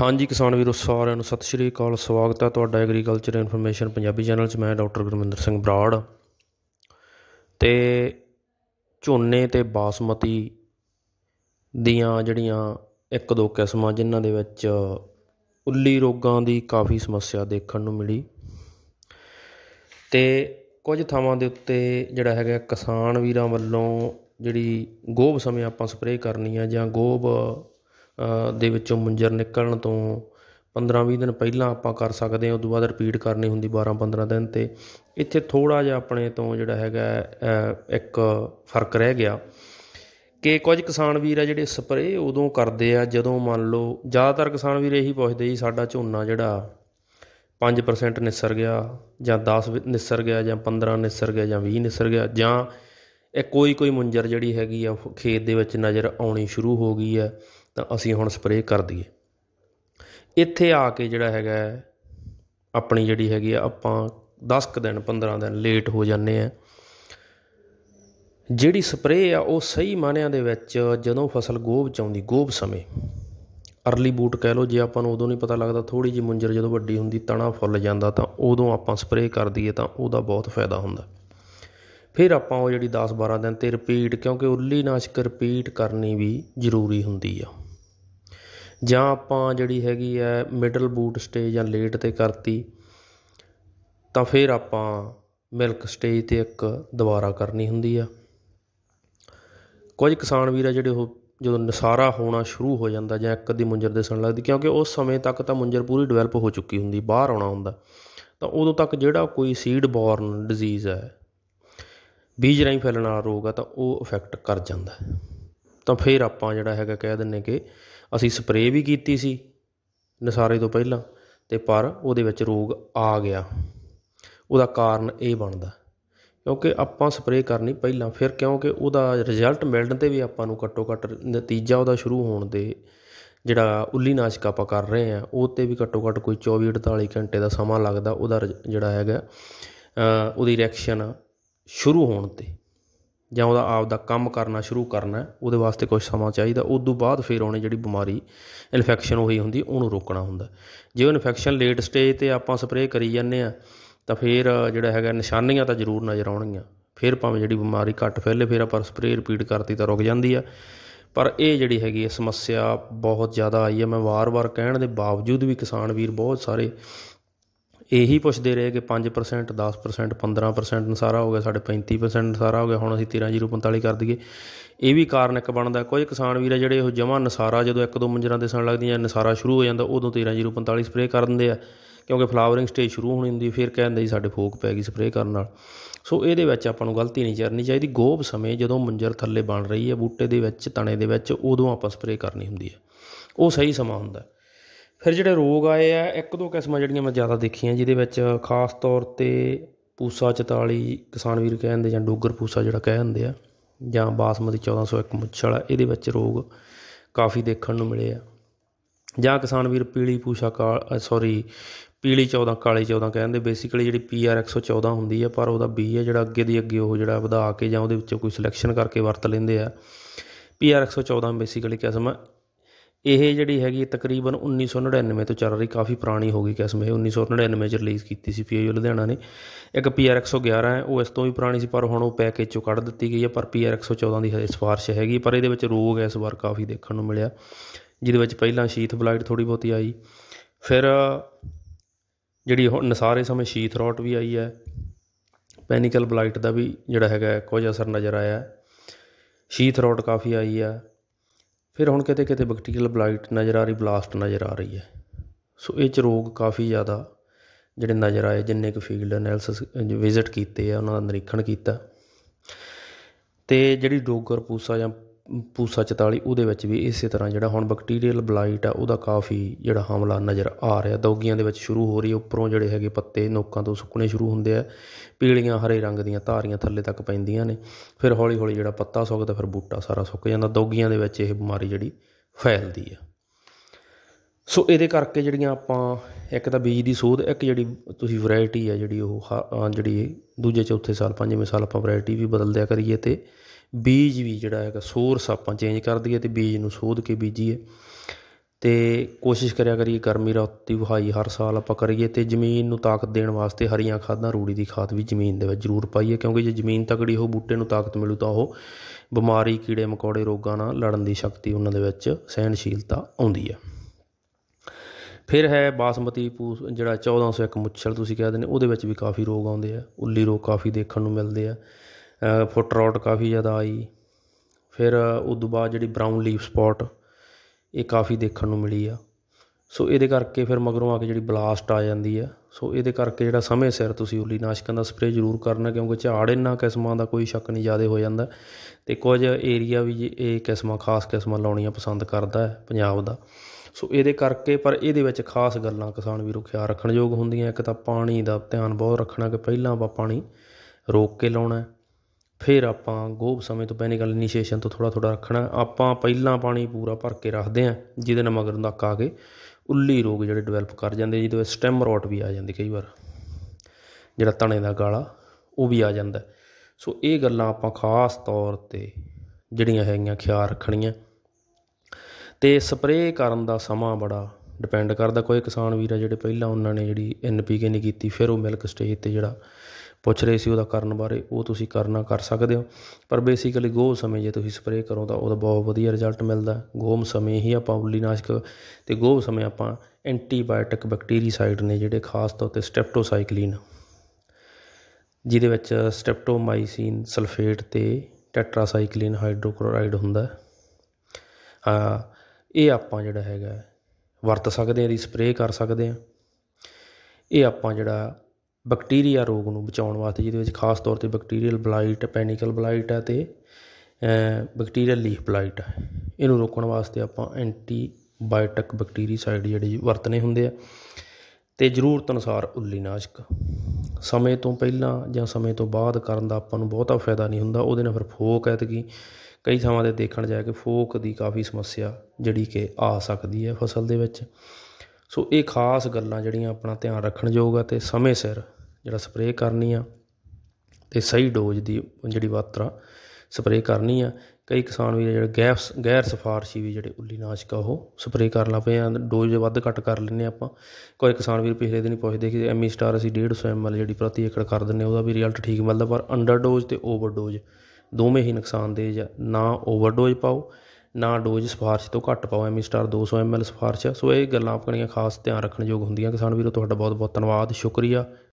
ਹਾਂਜੀ ਕਿਸਾਨ ਵੀਰੋ ਸਾਰਿਆਂ ਨੂੰ ਸਤਿ ਸ਼੍ਰੀ ਅਕਾਲ ਸਵਾਗਤ ਹੈ ਤੁਹਾਡਾ ਐਗਰੀਕਲਚਰ ਇਨਫੋਰਮੇਸ਼ਨ ਪੰਜਾਬੀ ਚੈਨਲ 'ਚ ਮੈਂ ਡਾਕਟਰ ਗੁਰਮਿੰਦਰ ਸਿੰਘ ਬਰਾੜ ਤੇ ਝੋਨੇ ਤੇ ਬਾਸਮਤੀ ਦੀਆਂ ਜਿਹੜੀਆਂ ਇੱਕ ਦੋ ਕਿਸਮਾਂ ਜਿਨ੍ਹਾਂ ਦੇ ਵਿੱਚ ਉੱਲੀ ਰੋਗਾਂ ਦੀ ਕਾਫੀ ਸਮੱਸਿਆ ਦੇਖਣ ਨੂੰ ਮਿਲੀ ਤੇ ਕੁਝ ਥਾਵਾਂ ਦੇ ਉੱਤੇ ਜਿਹੜਾ ਹੈਗਾ ਕਿਸਾਨ ਵੀਰਾਂ ਵੱਲੋਂ ਜਿਹੜੀ ਗੋਬ ਸਮੇਂ ਆਪਾਂ ਸਪਰੇਅ ਕਰਨੀ ਆ ਜਾਂ ਗੋਬ ਦੇ ਵਿੱਚੋਂ ਮੁੰਜਰ ਨਿਕਲਣ ਤੋਂ 15-20 ਦਿਨ ਪਹਿਲਾਂ ਆਪਾਂ ਕਰ ਸਕਦੇ ਹਾਂ ਤੋਂ ਬਾਅਦ ਰਿਪੀਟ ਕਰਨੀ ਹੁੰਦੀ 12-15 ਦਿਨ ਤੇ ਇੱਥੇ ਥੋੜਾ ਜਿਹਾ ਆਪਣੇ ਤੋਂ ਜਿਹੜਾ ਹੈਗਾ ਇੱਕ ਫਰਕ ਰਹਿ ਗਿਆ ਕਿ ਕੁਝ ਕਿਸਾਨ ਵੀਰ ਆ ਜਿਹੜੇ ਸਪਰੇ ਉਦੋਂ ਕਰਦੇ ਆ ਜਦੋਂ ਮੰਨ ਲਓ ਜ਼ਿਆਦਾਤਰ ਕਿਸਾਨ ਵੀਰ ਇਹੀ ਪੁੱਛਦੇ ਜੀ ਸਾਡਾ ਝੋਨਾ ਜਿਹੜਾ 5% ਨਿਸਰ ਗਿਆ ਜਾਂ 10 ਨਿਸਰ ਗਿਆ ਜਾਂ 15 ਨਿਸਰ ਗਿਆ ਜਾਂ 20 ਨਿਸਰ ਗਿਆ ਜਾਂ ਇਹ ਕੋਈ ਕੋਈ ਮੁੰਜਰ ਜਿਹੜੀ ਹੈਗੀ ਆ ਖੇਤ ਦੇ ਵਿੱਚ ਨਜ਼ਰ ਆਉਣੀ ਸ਼ੁਰੂ ਹੋ ਗਈ ਹੈ ਤਾਂ ਅਸੀਂ ਹੁਣ ਸਪਰੇਅ ਕਰ ਦਈਏ ਇੱਥੇ ਆ ਕੇ ਜਿਹੜਾ ਹੈਗਾ ਆਪਣੀ ਜਿਹੜੀ ਹੈਗੀ ਆ ਆਪਾਂ 10 ਕ ਦਿਨ 15 ਦਿਨ ਲੇਟ ਹੋ ਜਾਂਦੇ ਆ ਜਿਹੜੀ ਸਪਰੇਅ ਆ ਉਹ ਸਹੀ ਮਾਨਿਆਂ ਦੇ ਵਿੱਚ ਜਦੋਂ ਫਸਲ ਗੋਭ ਚ ਆਉਂਦੀ ਗੋਭ ਸਮੇਂ ਅਰਲੀ ਬੂਟ ਕਹਿ ਲੋ ਜੇ ਆਪਾਂ ਨੂੰ ਉਦੋਂ ਨਹੀਂ ਪਤਾ ਲੱਗਦਾ ਥੋੜੀ ਜਿਹੀ ਮੁੰਜਰ ਜਦੋਂ ਵੱਡੀ ਹੁੰਦੀ ਤਣਾ ਫੁੱਲ ਜਾਂਦਾ ਤਾਂ ਉਦੋਂ ਆਪਾਂ ਸਪਰੇਅ ਕਰ ਦਈਏ ਤਾਂ ਉਹਦਾ ਬਹੁਤ ਫਾਇਦਾ ਹੁੰਦਾ ਫਿਰ ਆਪਾਂ ਉਹ ਜਿਹੜੀ 10 12 ਦਿਨ ਤੇ ਰਿਪੀਟ ਕਿਉਂਕਿ ਉੱਲੀ ਨਾਸ਼ਕ ਰਿਪੀਟ ਕਰਨੀ ਵੀ ਜ਼ਰੂਰੀ ਹੁੰਦੀ ਆ ਜਾਂ ਆਪਾਂ ਜਿਹੜੀ ਹੈਗੀ ਹੈ ਮਿਡਲ ਬੂਟ ਸਟੇਜ ਜਾਂ ਲੇਟ 'ਤੇ ਕਰਤੀ ਤਾਂ ਫਿਰ ਆਪਾਂ ਮਿਲਕ ਸਟੇਜ 'ਤੇ ਇੱਕ ਦੁਬਾਰਾ ਕਰਨੀ ਹੁੰਦੀ ਆ ਕੁਝ ਕਿਸਾਨ ਵੀਰ ਆ ਜਿਹੜੇ ਉਹ ਜਦੋਂ ਨਸਾਰਾ ਹੋਣਾ ਸ਼ੁਰੂ ਹੋ ਜਾਂਦਾ ਜਾਂ ਇੱਕ ਅੱਧੀ ਮੁੰਜਰ ਦੇਸਣ ਲੱਗਦੀ ਕਿਉਂਕਿ ਉਸ ਸਮੇਂ ਤੱਕ ਤਾਂ ਮੁੰਜਰ ਪੂਰੀ ਡਿਵੈਲਪ ਹੋ ਚੁੱਕੀ ਹੁੰਦੀ ਬਾਹਰ ਆਉਣਾ ਹੁੰਦਾ ਤਾਂ ਉਦੋਂ ਤੱਕ ਜਿਹੜਾ ਕੋਈ ਸੀਡ ਬੋਰਨ ਡਿਜ਼ੀਜ਼ ਹੈ ਬੀਜ ਰਾਈ ਫੈਲਣ ਵਾਲਾ ਰੋਗ ਆ ਤਾਂ ਉਹ ਇਫੈਕਟ ਕਰ ਜਾਂਦਾ ਹੈ ਤਾਂ ਫਿਰ ਆਪਾਂ ਜਿਹੜਾ ਹੈਗਾ ਕਹਿ ਦਿੰਨੇ ਕਿ ਅਸੀਂ ਸਪਰੇਅ ਵੀ ਕੀਤੀ ਸੀ ਨਸਾਰੇ ਤੋਂ ਪਹਿਲਾਂ ਤੇ ਪਰ ਉਹਦੇ ਵਿੱਚ ਰੋਗ ਆ ਗਿਆ ਉਹਦਾ ਕਾਰਨ ਇਹ ਬਣਦਾ ਕਿਉਂਕਿ ਆਪਾਂ ਸਪਰੇਅ ਕਰਨੀ ਪਹਿਲਾਂ ਫਿਰ ਕਿਉਂਕਿ ਉਹਦਾ ਰਿਜ਼ਲਟ ਮਿਲਣ ਤੇ ਵੀ ਆਪਾਂ ਨੂੰ ਘੱਟੋ ਘੱਟ ਨਤੀਜਾ ਉਹਦਾ ਸ਼ੁਰੂ ਹੋਣ ਦੇ ਜਿਹੜਾ ਉੱਲੀ ਨਾਸ਼ਕ ਆਪਾਂ ਕਰ ਰਹੇ ਆ ਉਹ ਤੇ ਵੀ ਘੱਟੋ ਘੱਟ ਕੋਈ 24 48 ਘੰਟੇ ਦਾ ਸਮਾਂ ਲੱਗਦਾ ਉਹਦਾ ਜਿਹੜਾ ਹੈਗਾ ਉਹਦੀ ਰਿਐਕਸ਼ਨ ਸ਼ੁਰੂ ਹੋਣ ਤੇ ਜਾਂ ਉਹਦਾ ਆਪ ਦਾ ਕੰਮ ਕਰਨਾ ਸ਼ੁਰੂ ਕਰਨਾ ਉਹਦੇ ਵਾਸਤੇ ਕੁਝ ਸਮਾਂ ਚਾਹੀਦਾ ਉਸ ਤੋਂ ਬਾਅਦ ਫਿਰ ਉਹਨੇ ਜਿਹੜੀ ਬਿਮਾਰੀ ਇਨਫੈਕਸ਼ਨ ਹੋਈ ਹੁੰਦੀ ਉਹਨੂੰ ਰੋਕਣਾ ਹੁੰਦਾ ਜੇ ਉਹ ਇਨਫੈਕਸ਼ਨ ਲੇਟ ਸਟੇਜ ਤੇ ਆਪਾਂ ਸਪਰੇਅ ਕਰੀ ਜਾਂਦੇ ਆ ਤਾਂ ਫਿਰ ਜਿਹੜਾ ਹੈਗਾ ਨਿਸ਼ਾਨੀਆਂ ਤਾਂ ਜ਼ਰੂਰ ਨਜ਼ਰ ਆਉਣਗੀਆਂ ਫਿਰ ਭਾਵੇਂ ਜਿਹੜੀ ਬਿਮਾਰੀ ਘੱਟ ਫੈਲੇ ਫਿਰ ਆਪਾਂ ਸਪਰੇਅ ਰਿਪੀਟ ਕਰਤੀ ਤਾਂ ਰੁਕ ਜਾਂਦੀ ਆ ਪਰ ਇਹ ਜਿਹੜੀ ਹੈਗੀ ਇਹ ਸਮੱਸਿਆ ਬਹੁਤ ਜ਼ਿਆਦਾ ਆਈ ਹੈ ਮੈਂ ਵਾਰ-ਵਾਰ ਕਹਿਣ ਦੇ ਬਾਵਜੂਦ ਵੀ ਕਿਸਾਨ ਵੀਰ ਬਹੁਤ ਸਾਰੇ ਇਹੀ ਪੁੱਛਦੇ ਰਹੇ ਕਿ 5% 10% 15% ਨਸਾਰਾ ਹੋ ਗਿਆ ਸਾਡੇ 35% ਸਾਰਾ ਹੋ ਗਿਆ ਹੁਣ ਅਸੀਂ 13045 ਕਰ ਦਈਏ ਇਹ ਵੀ ਕਾਰਨ ਇੱਕ ਬਣਦਾ ਕੋਈ ਕਿਸਾਨ ਵੀਰ ਜਿਹੜੇ ਉਹ ਜਮਾ ਨਸਾਰਾ ਜਦੋਂ ਇੱਕ ਦੋ ਮੰਜਰਾਂ ਸਣ ਲੱਗਦੀਆਂ ਨਸਾਰਾ ਸ਼ੁਰੂ ਹੋ ਜਾਂਦਾ ਉਦੋਂ 13045 ਸਪਰੇਅ ਕਰ ਦਿੰਦੇ ਆ ਕਿਉਂਕਿ ਫਲਾਵਰਿੰਗ ਸਟੇਜ ਸ਼ੁਰੂ ਹੋਣੀ ਹੁੰਦੀ ਫਿਰ ਕਹਿੰਦੇ ਜੀ ਸਾਡੇ ਫੋਕ ਪੈ ਗਈ ਸਪਰੇਅ ਕਰਨ ਨਾਲ ਸੋ ਇਹਦੇ ਵਿੱਚ ਆਪਾਂ ਨੂੰ ਗਲਤੀ ਨਹੀਂ ਕਰਨੀ ਚਾਹੀਦੀ ਗੋਭ ਸਮੇਂ ਜਦੋਂ ਮੰਜਰ ਥੱਲੇ ਬਣ ਰਹੀ ਹੈ ਬੂਟੇ ਦੇ ਵਿੱਚ ਤਣੇ ਦੇ ਵਿੱਚ ਉਦੋਂ ਆਪਾਂ ਸਪਰੇਅ ਕਰਨੀ ਹੁੰਦੀ ਹੈ ਉਹ ਸਹੀ ਸਮਾਂ ਹੁੰਦਾ ਹੈ ਫਿਰ ਜਿਹੜੇ ਰੋਗ ਆਏ ਆ ਇੱਕ ਦੋ ਕਿਸਮਾਂ ਜਿਹੜੀਆਂ ਮੈਂ ਜ਼ਿਆਦਾ ਦੇਖੀਆਂ ਜਿਹਦੇ ਵਿੱਚ ਖਾਸ ਤੌਰ ਤੇ ਪੂਸਾ 44 ਕਿਸਾਨ ਵੀਰ ਕਹਿੰਦੇ ਜਾਂ ਡੋਗਰ ਪੂਸਾ ਜਿਹੜਾ ਕਹਿੰਦੇ ਆ ਜਾਂ ਬਾਸਮਤੀ 1401 ਮੁੱਛ ਵਾਲਾ ਇਹਦੇ ਵਿੱਚ ਰੋਗ ਕਾਫੀ ਦੇਖਣ ਨੂੰ ਮਿਲੇ ਆ ਜਾਂ ਕਿਸਾਨ ਵੀਰ ਪੀਲੀ ਪੂਸ਼ਾ ਕਾਲ ਸੌਰੀ ਪੀਲੀ 14 ਕਾਲੀ 14 ਕਹਿੰਦੇ ਬੇਸਿਕਲੀ ਜਿਹੜੀ ਪੀਆਰ 114 ਹੁੰਦੀ ਆ ਪਰ ਉਹਦਾ ਬੀ ਆ ਜਿਹੜਾ ਅੱਗੇ ਦੀ ਅੱਗੇ ਉਹ ਜਿਹੜਾ ਵਧਾ ਕੇ ਜਾਂ ਉਹਦੇ ਵਿੱਚੋਂ ਕੋਈ ਸਿਲੈਕਸ਼ਨ ਕਰਕੇ ਵਰਤ ਲੈਂਦੇ ਆ ਪੀਆਰ 114 ਬੇਸਿਕਲੀ ਕਿਸਮ ਇਹ ਜਿਹੜੀ ਹੈਗੀ ਤਕਰੀਬਨ 1999 ਤੋਂ ਚੱਲ ਰਹੀ ਕਾਫੀ ਪੁਰਾਣੀ ਹੋ ਗਈ ਕਿਸਮ ਇਹ 1999 ਚ ਰਿਲੀਜ਼ ਕੀਤੀ ਸੀ ਪੀਓ ਲੁਧਿਆਣਾ ਨੇ ਇੱਕ ਪੀਆਰ 111 ਹੈ ਉਹ ਇਸ ਤੋਂ ਵੀ ਪੁਰਾਣੀ ਸੀ ਪਰ ਹੁਣ ਉਹ ਪੈਕੇਜ ਚੋਂ ਕੱਢ ਦਿੱਤੀ ਗਈ ਹੈ ਪਰ ਪੀਆਰ 114 ਦੀ ਹਜੇ ਸਿਫਾਰਿਸ਼ ਹੈਗੀ ਪਰ ਇਹਦੇ ਵਿੱਚ ਰੋਗ ਇਸ ਵਾਰ ਕਾਫੀ ਦੇਖਣ ਨੂੰ ਮਿਲਿਆ ਜਿਹਦੇ ਵਿੱਚ ਪਹਿਲਾਂ ਸ਼ੀਥ ਬਲਾਈਟ ਥੋੜੀ ਬਹੁਤੀ ਆਈ ਫਿਰ ਜਿਹੜੀ ਹੁਣ ਨਸਾਰੇ ਸਮੇਂ ਸ਼ੀਥ ਰੋਟ ਵੀ ਆਈ ਹੈ ਪੈਨਿਕਲ ਬਲਾਈਟ ਦਾ ਵੀ ਜਿਹੜਾ ਹੈਗਾ ਕੁਝ ਅਸਰ ਨਜ਼ਰ ਆਇਆ ਸ਼ੀਥ ਰੋਟ ਕਾਫੀ ਆਈ ਆ ਫਿਰ ਹੁਣ ਕਿਤੇ ਕਿਤੇ ਬੈਕਟੀਰੀਅਲ ਬਲਾਈਟ ਨਜ਼ਰ ਆ ਰਹੀ ਬਲਾਸਟ ਨਜ਼ਰ ਆ ਰਹੀ ਹੈ ਸੋ ਇਹ ਚ ਰੋਗ ਕਾਫੀ ਜ਼ਿਆਦਾ ਜਿਹੜੇ ਨਜ਼ਰ ਆਏ ਜਿੰਨੇ ਕੁ ਫੀਲਡ ਐਨਾਲਿਸਿਸ ਵਿਜ਼ਿਟ ਕੀਤੇ ਆ ਉਹਨਾਂ ਦਾ ਨਿਰੀਖਣ ਕੀਤਾ ਤੇ ਜਿਹੜੀ ਡੋਗਰ ਪੂਸਾ ਜਾਂ ਪੂਸਾ 44 ਉਹਦੇ ਵਿੱਚ ਵੀ ਇਸੇ ਤਰ੍ਹਾਂ ਜਿਹੜਾ ਹੁਣ ਬੈਕਟੀਰੀਅਲ ਬਲਾਈਟ ਆ ਉਹਦਾ ਕਾਫੀ ਜਿਹੜਾ ਹਮਲਾ ਨਜ਼ਰ ਆ ਰਿਹਾ ਦੌਗੀਆਂ ਦੇ ਵਿੱਚ ਸ਼ੁਰੂ ਹੋ ਰਹੀ ਉੱਪਰੋਂ ਜਿਹੜੇ ਹੈਗੇ ਪੱਤੇ ਨੋਕਾਂ ਤੋਂ ਸੁੱਕਣੇ ਸ਼ੁਰੂ ਹੁੰਦੇ ਆ ਪੀਲੀਆਂ ਹਰੇ ਰੰਗ ਦੀਆਂ ਧਾਰੀਆਂ ਥੱਲੇ ਤੱਕ ਪੈਂਦੀਆਂ ਨੇ ਫਿਰ ਹੌਲੀ ਹੌਲੀ ਜਿਹੜਾ ਪੱਤਾ ਸੁੱਕਦਾ ਫਿਰ ਬੂਟਾ ਸਾਰਾ ਸੁੱਕ ਜਾਂਦਾ ਦੌਗੀਆਂ ਦੇ ਵਿੱਚ ਇਹ ਬਿਮਾਰੀ ਜਿਹੜੀ ਫੈਲਦੀ ਆ ਸੋ ਇਹਦੇ ਕਰਕੇ ਜਿਹੜੀਆਂ ਆਪਾਂ ਇੱਕ ਤਾਂ ਬੀਜ ਦੀ ਸੋਧ ਇੱਕ ਜਿਹੜੀ ਤੁਸੀਂ ਵੈਰਾਈਟੀ ਆ ਜਿਹੜੀ ਉਹ ਜਿਹੜੀ ਦੂਜੇ ਚੌਥੇ ਸਾਲ ਪੰਜਵੇਂ ਸਾਲ ਆਪਾਂ ਵੈਰਾਈਟੀ ਵੀ ਬਦਲਦਿਆ ਕਰੀਏ ਤੇ ਬੀਜ ਵੀ ਜਿਹੜਾ ਹੈਗਾ ਸੋਰਸ ਆਪਾਂ ਚੇਂਜ ਕਰ ਦਈਏ ਤੇ ਬੀਜ ਨੂੰ ਸੋਧ ਕੇ ਬੀਜੀਏ ਤੇ ਕੋਸ਼ਿਸ਼ ਕਰਿਆ ਕਰੀਏ ਗਰਮੀ ਰਾਤ ਦੀ ਵਹਾਈ ਹਰ ਸਾਲ ਆਪਾਂ ਕਰੀਏ ਤੇ ਜ਼ਮੀਨ ਨੂੰ ਤਾਕਤ ਦੇਣ ਵਾਸਤੇ ਹਰੀਆਂ ਖਾਦਾਂ ਰੂੜੀ ਦੀ ਖਾਦ ਵੀ ਜ਼ਮੀਨ ਦੇ ਵਿੱਚ ਜ਼ਰੂਰ ਪਾਈਏ ਕਿਉਂਕਿ ਜੇ ਜ਼ਮੀਨ ਤਕੜੀ ਹੋ ਬੂਟੇ ਨੂੰ ਤਾਕਤ ਮਿਲੂ ਤਾਂ ਉਹ ਬਿਮਾਰੀ ਕੀੜੇ ਮਕੌੜੇ ਰੋਗਾਂ ਨਾਲ ਲੜਨ ਦੀ ਸ਼ਕਤੀ ਉਹਨਾਂ ਦੇ ਵਿੱਚ ਸਹਿਣਸ਼ੀਲਤਾ ਆਉਂਦੀ ਹੈ ਫਿਰ ਹੈ ਬਾਸਮਤੀ ਜਿਹੜਾ 1401 ਮੁੱਛਲ ਤੁਸੀਂ ਕਹਿ ਦਿੰਦੇ ਉਹਦੇ ਵਿੱਚ ਵੀ ਕਾਫੀ ਰੋਗ ਆਉਂਦੇ ਆ ਉੱਲੀ ਰੋਗ ਕਾਫੀ ਦੇਖਣ ਨੂੰ ਮਿਲਦੇ ਆ ਫੁੱਟ ਰੌਟ ਕਾਫੀ ਜ਼ਿਆਦਾ ਆਈ ਫਿਰ ਉਸ ਤੋਂ ਬਾਅਦ ਜਿਹੜੀ ਬ੍ਰਾਊਨ ਲੀਫ ਸਪੌਟ ਇਹ ਕਾਫੀ ਦੇਖਣ ਨੂੰ ਮਿਲੀ ਆ ਸੋ ਇਹਦੇ ਕਰਕੇ ਫਿਰ ਮਗਰੋਂ ਆ ਕੇ ਜਿਹੜੀ ਬਲਾਸਟ ਆ ਜਾਂਦੀ ਆ ਸੋ ਇਹਦੇ ਕਰਕੇ ਜਿਹੜਾ ਸਮੇਂ ਸਿਰ ਤੁਸੀਂ ਉੱਲੀ ਨਾਸ਼ਕਾਂ ਦਾ ਸਪਰੇਅ ਜ਼ਰੂਰ ਕਰਨਾ ਕਿਉਂਕਿ ਝਾੜ ਇਹਨਾਂ ਕਿਸਮਾਂ ਦਾ ਕੋਈ ਸ਼ੱਕ ਨਹੀਂ ਜ਼ਿਆਦਾ ਹੋ ਜਾਂਦਾ ਤੇ ਕੁਝ ਏਰੀਆ ਵੀ ਇਹ ਕਿਸਮਾਂ ਖਾਸ ਕਿਸਮਾਂ ਲਾਉਣੀਆਂ ਪਸੰਦ ਕਰਦਾ ਹੈ ਪੰਜਾਬ ਦਾ ਸੋ ਇਹਦੇ ਕਰਕੇ ਪਰ ਇਹਦੇ ਵਿੱਚ ਖਾਸ ਗੱਲਾਂ ਕਿਸਾਨ ਵੀਰੋ ਖਿਆਲ ਰੱਖਣ ਯੋਗ ਹੁੰਦੀਆਂ ਇੱਕ ਤਾਂ ਪਾਣੀ ਦਾ ਧਿਆਨ ਬਹੁਤ ਰੱਖਣਾ ਕਿ ਪਹਿਲਾਂ ਆਪਾਂ ਪਾਣੀ ਰੋਕ ਕੇ ਲਾਉਣਾ ਫਿਰ ਆਪਾਂ ਗੋਭ ਸਮੇਂ ਤੋਂ ਪਹਿਲੇ ਗੱਲ ਇਨੀਸ਼ੀਏਸ਼ਨ ਤੋਂ ਥੋੜਾ ਥੋੜਾ ਰੱਖਣਾ ਆਪਾਂ ਪਹਿਲਾਂ ਪਾਣੀ ਪੂਰਾ ਭਰ ਕੇ ਰੱਖਦੇ ਆ ਜਿਹਦੇ ਨਾਲ ਮਗਰ ਦਾ ਆ ਕੇ ਉੱਲੀ ਰੋਗ ਜਿਹੜੇ ਡਿਵੈਲਪ ਕਰ ਜਾਂਦੇ ਜਿਹਦੇ ਵਿੱਚ ਸਟੈਮ ਰੋਟ ਵੀ ਆ ਜਾਂਦੀ ਕਈ ਵਾਰ ਜਿਹੜਾ ਤਣੇ ਦਾ ਗਾਲਾ ਉਹ ਵੀ ਆ ਜਾਂਦਾ ਸੋ ਇਹ ਗੱਲਾਂ ਆਪਾਂ ਖਾਸ ਤੌਰ ਤੇ ਜਿਹੜੀਆਂ ਹੈਗੀਆਂ ਖਿਆਲ ਰੱਖਣੀਆਂ ਤੇ ਸਪਰੇਅ ਕਰਨ ਦਾ ਸਮਾਂ ਬੜਾ ਡਿਪੈਂਡ ਕਰਦਾ ਕੋਈ ਕਿਸਾਨ ਵੀਰ ਆ ਜਿਹੜੇ ਪਹਿਲਾਂ ਉਹਨਾਂ ਨੇ ਜਿਹੜੀ ਐਨਪੀਕੇ ਨਹੀਂ ਕੀਤੀ ਫਿਰ ਉਹ ਮਿਲਕ ਸਟੇਜ 'ਤੇ ਜਿਹੜਾ ਪੁੱਛ ਰਹੇ ਸੀ ਉਹਦਾ ਕਰਨ ਬਾਰੇ ਉਹ ਤੁਸੀਂ ਕਰਨਾ ਕਰ ਸਕਦੇ ਹੋ ਪਰ ਬੇਸਿਕਲੀ ਗੋਹ ਸਮੇਂ ਜੇ ਤੁਸੀਂ ਸਪਰੇਅ ਕਰੋ ਤਾਂ ਉਹਦਾ ਬਹੁਤ ਵਧੀਆ ਰਿਜ਼ਲਟ ਮਿਲਦਾ ਗੋਹ ਸਮੇਂ ਹੀ ਆਪਾਂ ਉਲੀਨਾਸ਼ਕ ਤੇ ਗੋਹ ਸਮੇਂ ਆਪਾਂ ਐਂਟੀਬਾਇਓਟਿਕ ਬੈਕਟੀਰੀਸਾਈਡ ਨੇ ਜਿਹੜੇ ਖਾਸ ਤੌਰ ਤੇ ਸਟ੍ਰੈਪਟੋਸਾਈਕਲਿਨ ਜਿਹਦੇ ਵਿੱਚ ਸਟੈਪਟੋਮਾਈਸਿਨ ਸਲਫੇਟ ਤੇ ਟੈਟਰਾਸਾਈਕਲਿਨ ਹਾਈਡਰੋਕਲੋਰਾਈਡ ਹੁੰਦਾ ਆ ਇਹ ਆਪਾਂ ਜਿਹੜਾ ਹੈਗਾ ਵਰਤ ਸਕਦੇ ਆ ਦੀ ਸਪਰੇਅ ਕਰ ਸਕਦੇ ਆ ਇਹ ਆਪਾਂ ਜਿਹੜਾ ਬੈਕਟੀਰੀਆ ਰੋਗ ਨੂੰ ਬਚਾਉਣ ਵਾਸਤੇ ਜਿਹਦੇ ਵਿੱਚ ਖਾਸ ਤੌਰ ਤੇ ਬੈਕਟੀਰੀਅਲ ਬਲਾਈਟ ਪੈਨਿਕਲ ਬਲਾਈਟ ਹੈ ਤੇ ਬੈਕਟੀਰੀਅਲ ਲੀਫ ਬਲਾਈਟ ਇਹਨੂੰ ਰੋਕਣ ਵਾਸਤੇ ਆਪਾਂ ਐਂਟੀ ਬਾਇਓਟਿਕ ਬੈਕਟੀਰੀਸਾਈਡ ਜਿਹੜੇ ਵਰਤਨੇ ਹੁੰਦੇ ਆ ਤੇ ਜ਼ਰੂਰਤ ਅਨੁਸਾਰ ਉੱਲੀਨਾਸ਼ਕ ਸਮੇਂ ਤੋਂ ਪਹਿਲਾਂ ਜਾਂ ਸਮੇਂ ਤੋਂ ਬਾਅਦ ਕਰਨ ਦਾ ਆਪਾਂ ਨੂੰ ਬਹੁਤਾ ਫਾਇਦਾ ਨਹੀਂ ਹੁੰਦਾ ਉਹਦੇ ਨਾਲ ਫਿਰ ਫੋਕ ਐਤਕੀ ਕਈ ਥਾਵਾਂ ਤੇ ਦੇਖਣ ਜਾ ਕੇ ਫੋਕ ਦੀ ਕਾਫੀ ਸਮੱਸਿਆ ਜਿਹੜੀ ਕਿ ਆ ਸਕਦੀ ਹੈ ਫਸਲ ਦੇ ਵਿੱਚ ਸੋ ਇਹ ਖਾਸ ਗੱਲਾਂ ਜਿਹੜੀਆਂ ਆਪਣਾ ਧਿਆਨ ਰੱਖਣ ਯੋਗ ਆ ਤੇ ਸਮੇਂ ਸਿਰ ਜਿਹੜਾ ਸਪਰੇਅ ਕਰਨੀ ਆ ਤੇ ਸਹੀ ਡੋਜ਼ ਦੀ ਜਿਹੜੀ ਮਾਤਰਾ ਸਪਰੇਅ ਕਰਨੀ ਆ ਕਈ ਕਿਸਾਨ ਵੀ ਜਿਹੜੇ ਗੈਰ ਗੈਰ ਸਫਾਰਸ਼ੀ ਵੀ ਜਿਹੜੇ ਉੱਲੀ ਨਾਸ਼ਕ ਆ ਉਹ ਸਪਰੇਅ ਕਰਨ ਲੱਗ ਪਏ ਆ ਡੋਜ਼ ਵੱਧ ਘੱਟ ਕਰ ਲੈਨੇ ਆਪਾਂ ਕੋਈ ਕਿਸਾਨ ਵੀਰ ਪਿਛਲੇ ਦਿਨ ਪੁੱਛਦੇ ਕਿ ਐਮੀ ਸਟਾਰ ਅਸੀਂ 150 ਐਮਐਲ ਜਿਹੜੀ ਪ੍ਰਤੀ ਏਕੜ ਕਰ ਦਿੰਨੇ ਉਹਦਾ ਵੀ ਰਿਜ਼ਲਟ ਠੀਕ ਮਿਲਦਾ ਪਰ ਅੰਡਰ ਡੋਜ਼ ਤੇ ਓਵਰ ਡੋਜ਼ ਦੋਵੇਂ ਹੀ ਨੁਕਸਾਨਦੇਹ ਨਾ ਓਵਰਡੋਜ਼ ਪਾਓ ਨਾ ਡੋਜ਼ ਸਿਫਾਰਿਸ਼ ਤੋਂ ਘੱਟ ਪਾਓ ਐਮੀ ਸਟਾਰ 200 ਐਮਐਲ ਸਿਫਾਰਿਸ਼ ਸੋ ਇਹ ਗੱਲਾਂ ਆਪਣੀਆਂ ਖਾਸ ਧਿਆਨ ਰੱਖਣ ਯੋਗ ਹੁੰਦੀਆਂ ਕਿਸਾਨ ਵੀਰੋ ਤੁਹਾਡਾ ਬਹੁਤ ਬਹੁਤ ਧੰਨਵਾਦ ਸ਼ੁਕਰੀਆ